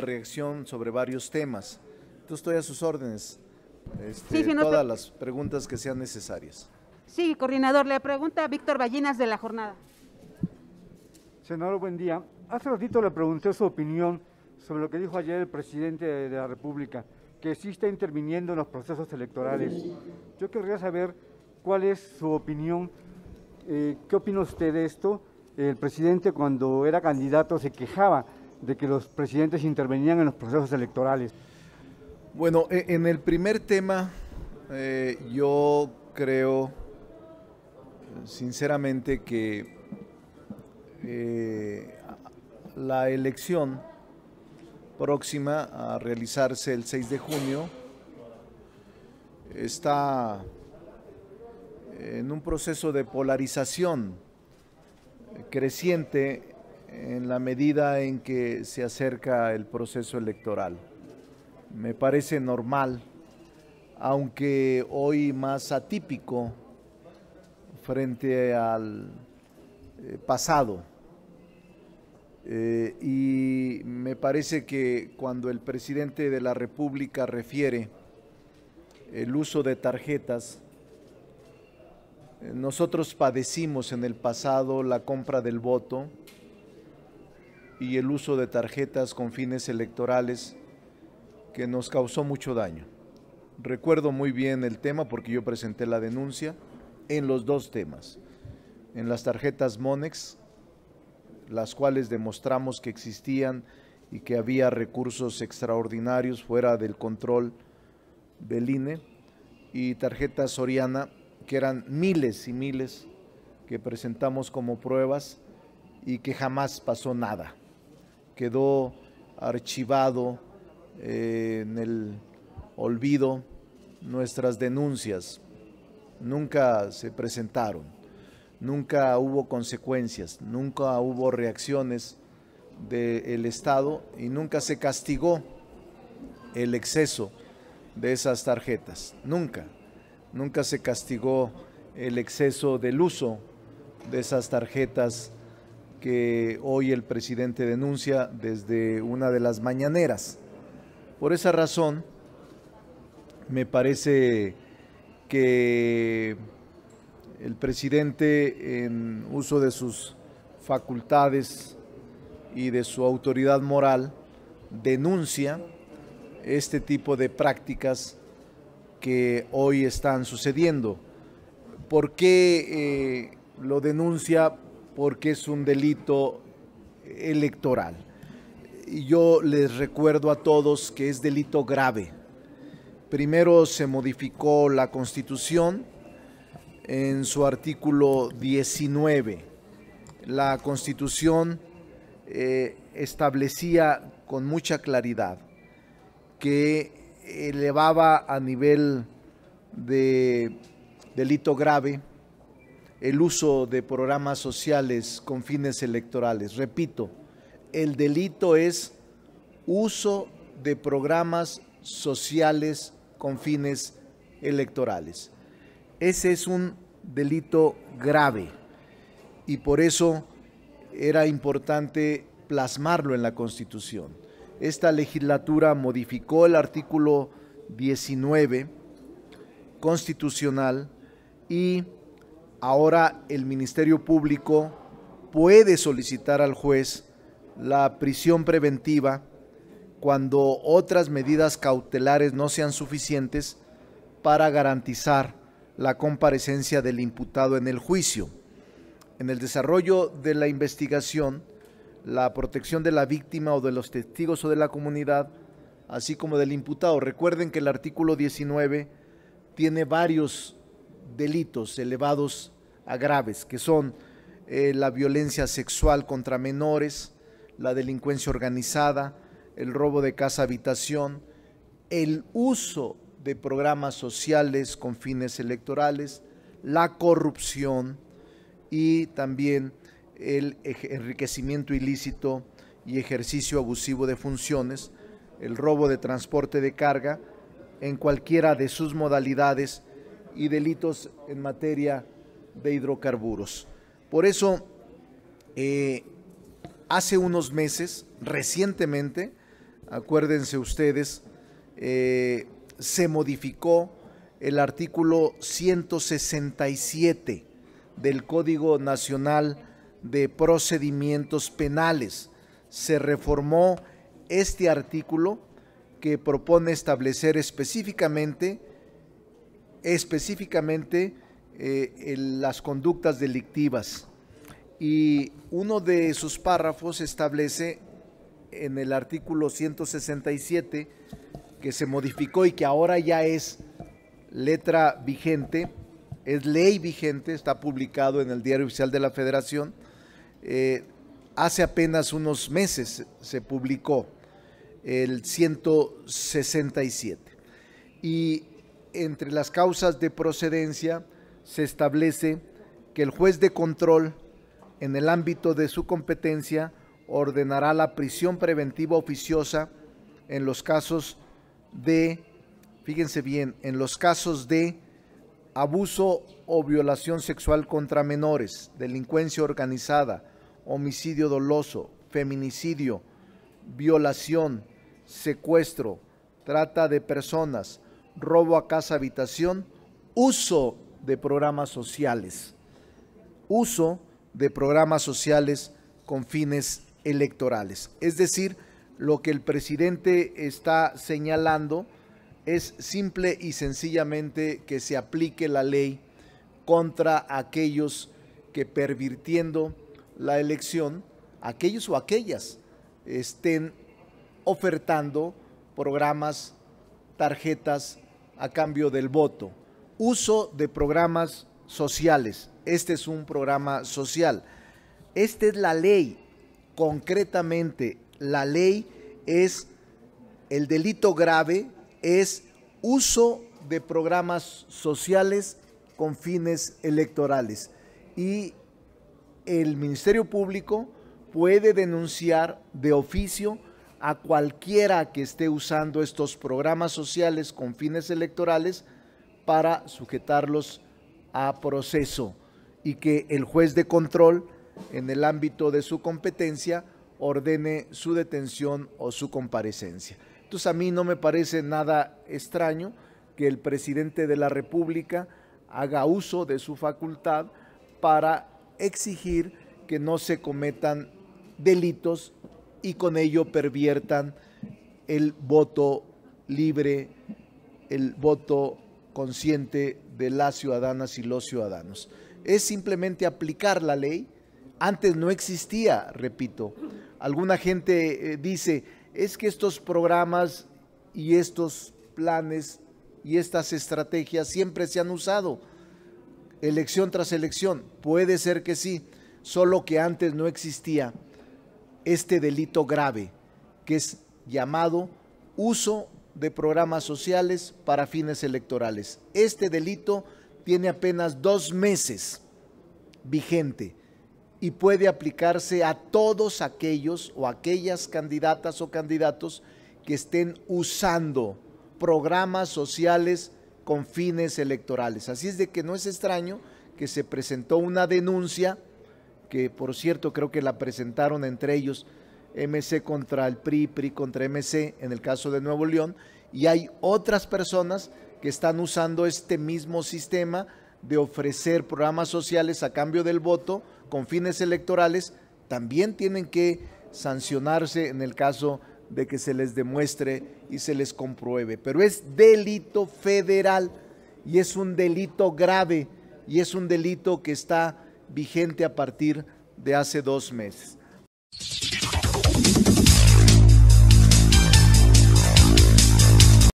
reacción sobre varios temas. Entonces estoy a sus órdenes, este, todas las preguntas que sean necesarias. Sí, coordinador, le pregunta a Víctor Ballinas de la jornada. Senador, buen día. Hace ratito le pregunté su opinión sobre lo que dijo ayer el presidente de la República, que sí está interviniendo en los procesos electorales. Yo querría saber cuál es su opinión, eh, qué opina usted de esto. El presidente cuando era candidato se quejaba de que los presidentes intervenían en los procesos electorales. Bueno, e, en el primer tema eh, yo creo sinceramente que eh, la elección próxima a realizarse el 6 de junio está en un proceso de polarización creciente en la medida en que se acerca el proceso electoral. Me parece normal, aunque hoy más atípico frente al eh, pasado. Eh, y me parece que cuando el presidente de la República refiere el uso de tarjetas, eh, nosotros padecimos en el pasado la compra del voto, y el uso de tarjetas con fines electorales que nos causó mucho daño. Recuerdo muy bien el tema porque yo presenté la denuncia en los dos temas, en las tarjetas Monex, las cuales demostramos que existían y que había recursos extraordinarios fuera del control del INE, y tarjetas Soriana, que eran miles y miles que presentamos como pruebas y que jamás pasó nada quedó archivado eh, en el olvido nuestras denuncias. Nunca se presentaron, nunca hubo consecuencias, nunca hubo reacciones del Estado y nunca se castigó el exceso de esas tarjetas. Nunca, nunca se castigó el exceso del uso de esas tarjetas que hoy el presidente denuncia desde una de las mañaneras. Por esa razón, me parece que el presidente, en uso de sus facultades y de su autoridad moral, denuncia este tipo de prácticas que hoy están sucediendo. ¿Por qué eh, lo denuncia? porque es un delito electoral. Y Yo les recuerdo a todos que es delito grave. Primero se modificó la Constitución en su artículo 19. La Constitución eh, establecía con mucha claridad que elevaba a nivel de delito grave el uso de programas sociales con fines electorales. Repito, el delito es uso de programas sociales con fines electorales. Ese es un delito grave y por eso era importante plasmarlo en la Constitución. Esta legislatura modificó el artículo 19 constitucional y ahora el Ministerio Público puede solicitar al juez la prisión preventiva cuando otras medidas cautelares no sean suficientes para garantizar la comparecencia del imputado en el juicio. En el desarrollo de la investigación, la protección de la víctima o de los testigos o de la comunidad, así como del imputado. Recuerden que el artículo 19 tiene varios delitos elevados que son eh, la violencia sexual contra menores, la delincuencia organizada, el robo de casa-habitación, el uso de programas sociales con fines electorales, la corrupción y también el enriquecimiento ilícito y ejercicio abusivo de funciones, el robo de transporte de carga en cualquiera de sus modalidades y delitos en materia de hidrocarburos. Por eso, eh, hace unos meses, recientemente, acuérdense ustedes, eh, se modificó el artículo 167 del Código Nacional de Procedimientos Penales. Se reformó este artículo que propone establecer específicamente, específicamente eh, las conductas delictivas. Y uno de sus párrafos establece en el artículo 167, que se modificó y que ahora ya es letra vigente, es ley vigente, está publicado en el Diario Oficial de la Federación, eh, hace apenas unos meses se publicó el 167. Y entre las causas de procedencia se establece que el juez de control, en el ámbito de su competencia, ordenará la prisión preventiva oficiosa en los casos de, fíjense bien, en los casos de abuso o violación sexual contra menores, delincuencia organizada, homicidio doloso, feminicidio, violación, secuestro, trata de personas, robo a casa habitación, uso de programas sociales. Uso de programas sociales con fines electorales. Es decir, lo que el presidente está señalando es simple y sencillamente que se aplique la ley contra aquellos que pervirtiendo la elección, aquellos o aquellas estén ofertando programas, tarjetas a cambio del voto uso de programas sociales. Este es un programa social. Esta es la ley. Concretamente, la ley es el delito grave, es uso de programas sociales con fines electorales. Y el Ministerio Público puede denunciar de oficio a cualquiera que esté usando estos programas sociales con fines electorales para sujetarlos a proceso y que el juez de control, en el ámbito de su competencia, ordene su detención o su comparecencia. Entonces a mí no me parece nada extraño que el presidente de la República haga uso de su facultad para exigir que no se cometan delitos y con ello perviertan el voto libre, el voto consciente de las ciudadanas y los ciudadanos. Es simplemente aplicar la ley. Antes no existía, repito. Alguna gente eh, dice, es que estos programas y estos planes y estas estrategias siempre se han usado, elección tras elección. Puede ser que sí, solo que antes no existía este delito grave, que es llamado uso de programas sociales para fines electorales. Este delito tiene apenas dos meses vigente y puede aplicarse a todos aquellos o aquellas candidatas o candidatos que estén usando programas sociales con fines electorales. Así es de que no es extraño que se presentó una denuncia, que por cierto creo que la presentaron entre ellos MC contra el PRI, PRI contra MC, en el caso de Nuevo León, y hay otras personas que están usando este mismo sistema de ofrecer programas sociales a cambio del voto con fines electorales, también tienen que sancionarse en el caso de que se les demuestre y se les compruebe. Pero es delito federal y es un delito grave y es un delito que está vigente a partir de hace dos meses.